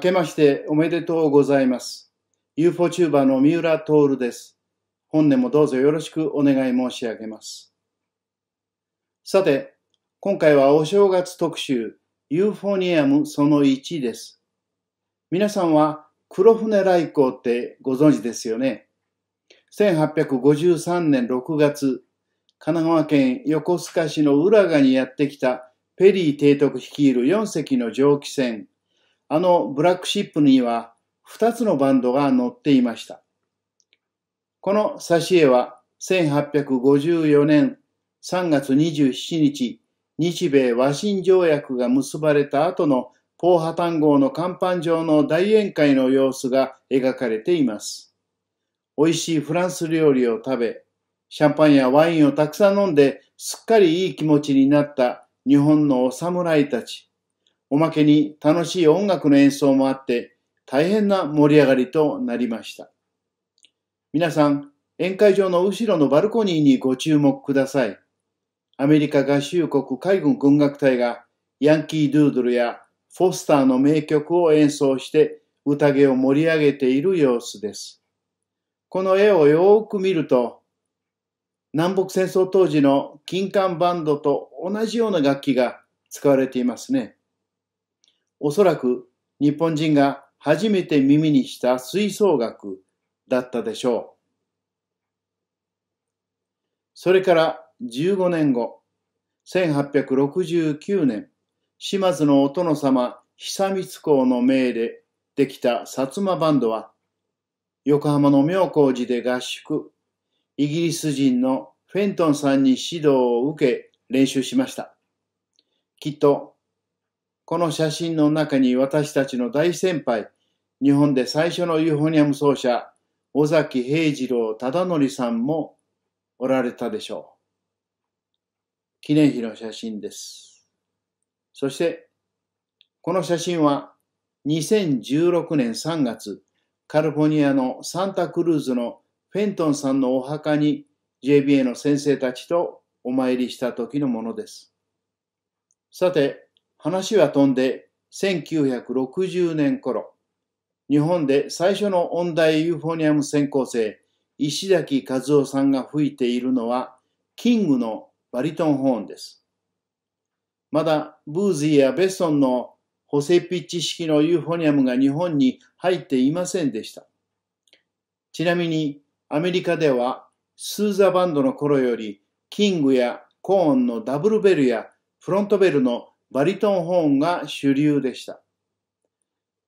明けましておめでとうございます。UFO チューバーの三浦徹です。本年もどうぞよろしくお願い申し上げます。さて、今回はお正月特集、ユーフォニアムその1です。皆さんは黒船来航ってご存知ですよね。1853年6月、神奈川県横須賀市の浦賀にやってきたペリー提督率いる4隻の蒸気船、あのブラックシップには2つのバンドが乗っていました。この挿絵は1854年3月27日、日米和親条約が結ばれた後のポーハ単号の甲板上の大宴会の様子が描かれています。美味しいフランス料理を食べ、シャンパンやワインをたくさん飲んで、すっかりいい気持ちになった日本のお侍たち。おまけに楽しい音楽の演奏もあって大変な盛り上がりとなりました。皆さん、宴会場の後ろのバルコニーにご注目ください。アメリカ合衆国海軍軍楽隊がヤンキードゥードルやフォスターの名曲を演奏して宴を盛り上げている様子です。この絵をよーく見ると、南北戦争当時の金管バンドと同じような楽器が使われていますね。おそらく日本人が初めて耳にした吹奏楽だったでしょう。それから15年後、1869年、島津のお殿様久光公の命でできた薩摩バンドは、横浜の妙高寺で合宿、イギリス人のフェントンさんに指導を受け練習しました。きっとこの写真の中に私たちの大先輩、日本で最初のユーフォニアム奏者、尾崎平次郎忠則さんもおられたでしょう。記念碑の写真です。そして、この写真は2016年3月、カルフォニアのサンタクルーズのフェントンさんのお墓に JBA の先生たちとお参りした時のものです。さて、話は飛んで1960年頃、日本で最初の音大ユーフォニアム専攻生、石崎和夫さんが吹いているのは、キングのバリトンホーンです。まだ、ブーズィーやベッソンの補正ピッチ式のユーフォニアムが日本に入っていませんでした。ちなみに、アメリカでは、スーザバンドの頃より、キングやコーンのダブルベルやフロントベルのバリトンホーンが主流でした。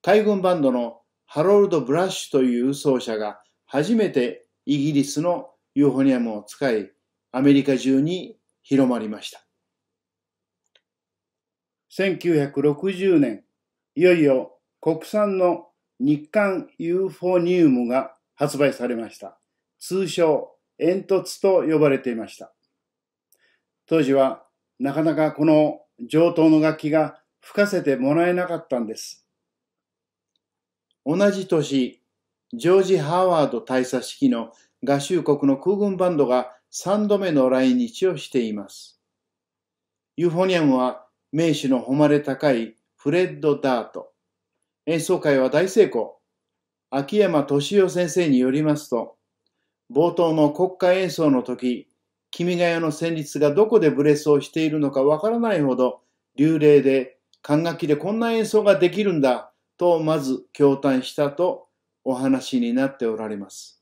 海軍バンドのハロルド・ブラッシュという奏者が初めてイギリスのユーフォニアムを使い、アメリカ中に広まりました。1960年、いよいよ国産の日韓ユーフォニウムが発売されました。通称、煙突と呼ばれていました。当時はなかなかこの上等の楽器が吹かせてもらえなかったんです。同じ年、ジョージ・ハーワード大佐式の合衆国の空軍バンドが3度目の来日をしています。ユーフォニアムは名手の誉れ高いフレッド・ダート。演奏会は大成功。秋山敏夫先生によりますと、冒頭の国家演奏の時、君が代の旋律がどこでブレスをしているのかわからないほど、流麗で管楽器でこんな演奏ができるんだとまず驚嘆したとお話になっておられます。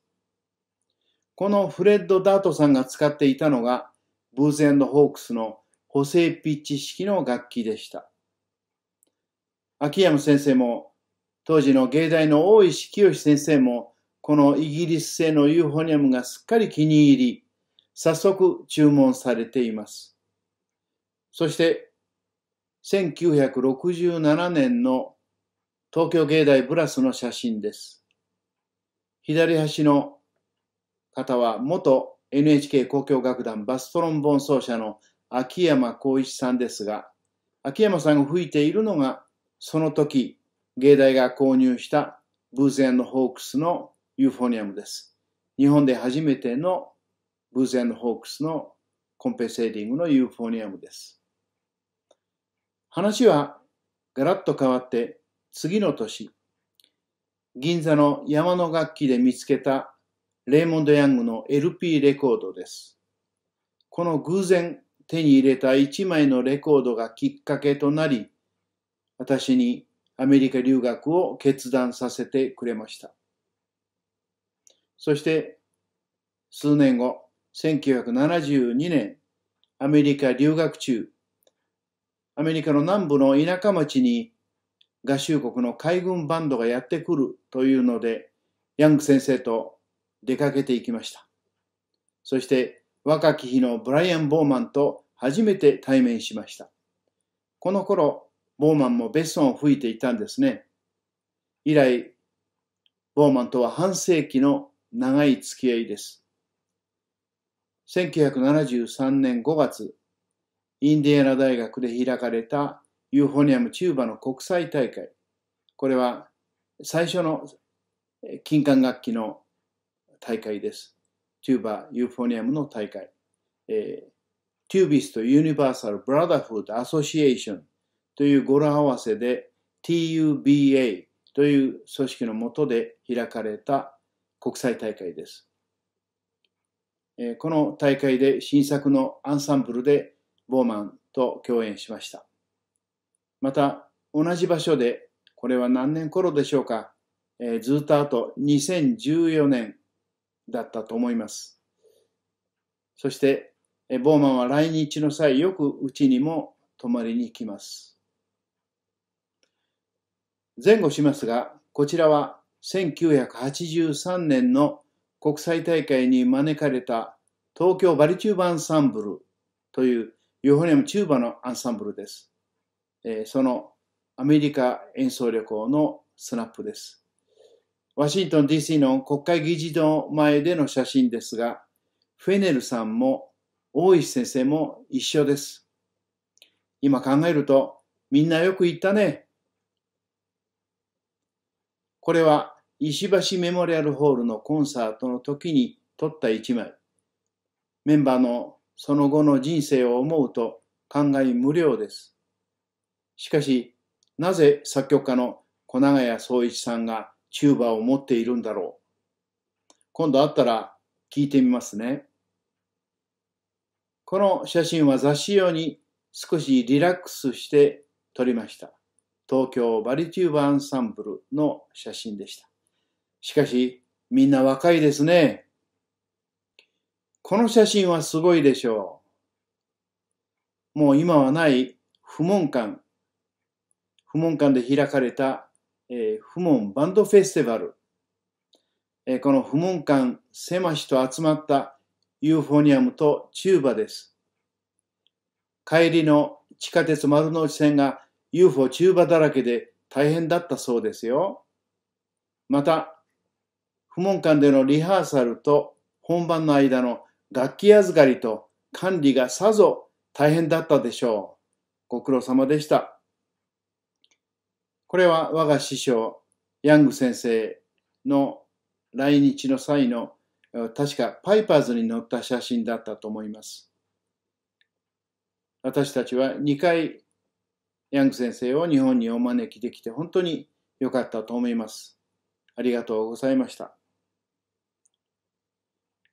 このフレッド・ダートさんが使っていたのがブーゼンド・ホークスの補正ピッチ式の楽器でした。秋山先生も当時の芸大の大石清先生もこのイギリス製のユーフォニアムがすっかり気に入り早速注文されています。そして、1967年の東京芸大ブラスの写真です。左端の方は元 NHK 交響楽団バストロンボン奏者の秋山浩一さんですが、秋山さんが吹いているのが、その時、芸大が購入したブーゼンのホークスのユーフォニアムです。日本で初めての偶然ホークスのコンペセーリングのユーフォニアムです。話はガラッと変わって次の年、銀座の山の楽器で見つけたレイモンド・ヤングの LP レコードです。この偶然手に入れた一枚のレコードがきっかけとなり、私にアメリカ留学を決断させてくれました。そして数年後、1972年、アメリカ留学中、アメリカの南部の田舎町に合衆国の海軍バンドがやってくるというので、ヤング先生と出かけていきました。そして若き日のブライアン・ボーマンと初めて対面しました。この頃、ボーマンもベッソンを吹いていたんですね。以来、ボーマンとは半世紀の長い付き合いです。1973年5月、インディアナ大学で開かれたユーフォニアムチューバの国際大会。これは最初の金管楽器の大会です。チューバユーフォニアムの大会。えー、テュービスとユニバーサル・ブラダフード・アソシエーションという語呂合わせで TUBA という組織のもとで開かれた国際大会です。えこの大会で新作のアンサンブルでボーマンと共演しました。また、同じ場所で、これは何年頃でしょうか、えずっと後、2014年だったと思います。そして、えボーマンは来日の際、よくうちにも泊まりに来ます。前後しますが、こちらは1983年の国際大会に招かれた東京バリチューバアンサンブルというヨーフニアムチューバのアンサンブルです。そのアメリカ演奏旅行のスナップです。ワシントン DC の国会議事堂前での写真ですが、フェネルさんも大石先生も一緒です。今考えるとみんなよく言ったね。これは石橋メモリアルホールのコンサートの時に撮った一枚。メンバーのその後の人生を思うと感慨無量です。しかし、なぜ作曲家の小長谷総一さんがチューバーを持っているんだろう。今度会ったら聞いてみますね。この写真は雑誌用に少しリラックスして撮りました。東京バリチューバーアンサンブルの写真でした。しかし、みんな若いですね。この写真はすごいでしょう。もう今はない不問館。不問館で開かれた、えー、不問バンドフェスティバル。えー、この不問館狭しと集まったユーフォニアムとチューバです。帰りの地下鉄丸の内線が UFO チューバだらけで大変だったそうですよ。また、不問館でのリハーサルと本番の間の楽器預かりと管理がさぞ大変だったでしょう。ご苦労様でした。これは我が師匠、ヤング先生の来日の際の確かパイパーズに載った写真だったと思います。私たちは2回ヤング先生を日本にお招きできて本当に良かったと思います。ありがとうございました。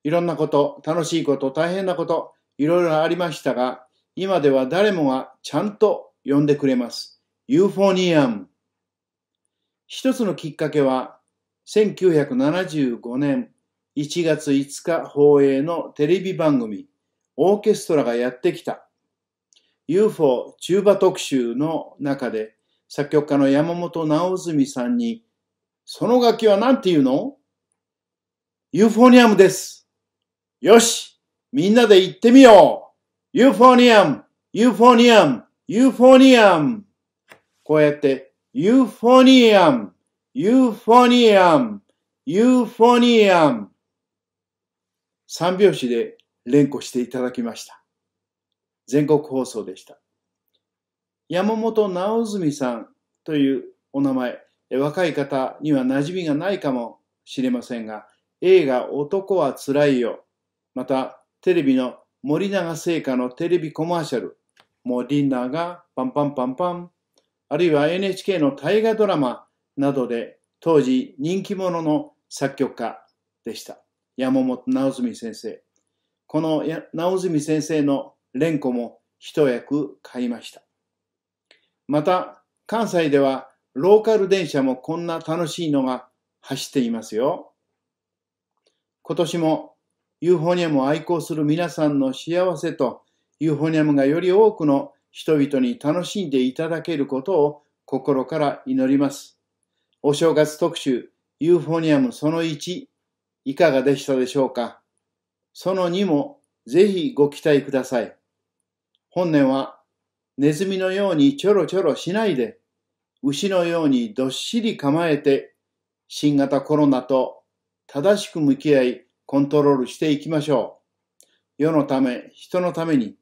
いろんなこと、楽しいこと、大変なこと、いろいろありましたが、今では誰もがちゃんと呼んでくれます。ユーフォニアム。一つのきっかけは、1975年1月5日放映のテレビ番組、オーケストラがやってきた UFO 中馬特集の中で、作曲家の山本直純さんに、その楽器は何て言うのユーフォニアムですよしみんなで行ってみようユーフォニアムユーフォニアムユーフォニアムこうやってユーフォニアムユーフォニアムユーフォニアム三拍子で連呼していただきました。全国放送でした。山本直澄さんというお名前、若い方には馴染みがないかもしれませんが、映画男はつらいよまた、テレビの森永製菓のテレビコマーシャル、もうディナーがパンパンパンパン、あるいは NHK の大河ドラマなどで当時人気者の作曲家でした。山本直澄先生。この直澄先生の連呼も一役買いました。また、関西ではローカル電車もこんな楽しいのが走っていますよ。今年もユーフォニアムを愛好する皆さんの幸せと、ユーフォニアムがより多くの人々に楽しんでいただけることを心から祈ります。お正月特集、ユーフォニアムその1、いかがでしたでしょうかその2もぜひご期待ください。本年は、ネズミのようにちょろちょろしないで、牛のようにどっしり構えて、新型コロナと正しく向き合い、コントロールしていきましょう。世のため、人のために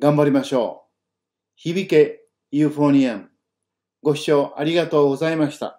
頑張りましょう。響けユーフォニアン。ご視聴ありがとうございました。